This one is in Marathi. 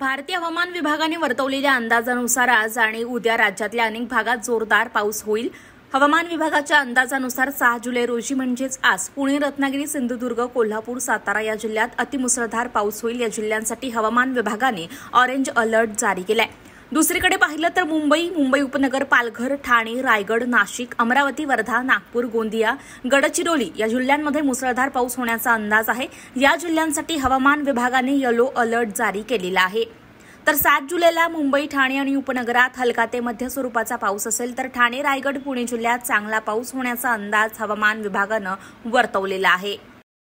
भारतीय हवामान विभागाने वर्तवलेल्या अंदाजानुसार आज आणि उद्या राज्यातल्या अनेक भागात जोरदार पाऊस होईल हवामान विभागाच्या अंदाजानुसार सहा जुलै रोजी म्हणजेच आज पुणे रत्नागिरी सिंधुदुर्ग कोल्हापूर सातारा या जिल्ह्यात अतिमुसळधार पाऊस होईल या जिल्ह्यांसाठी हवामान विभागाने ऑरेंज अलर्ट जारी केला आहे दुसरीकडे पाहिलं तर मुंबई मुंबई उपनगर पालघर ठाणे रायगड नाशिक अमरावती वर्धा नागपूर गोंदिया गडचिरोली या जिल्ह्यांमध्ये मुसळधार पाऊस होण्याचा अंदाज आहे या जिल्ह्यांसाठी हवामान विभागाने यलो अलर्ट जारी केलेला आहे तर सात जुलैला मुंबई ठाणे आणि उपनगरात हलका ते मध्य स्वरूपाचा पाऊस असेल तर ठाणे रायगड पुणे जिल्ह्यात चांगला पाऊस होण्याचा अंदाज हवामान विभागानं वर्तवलेला आहे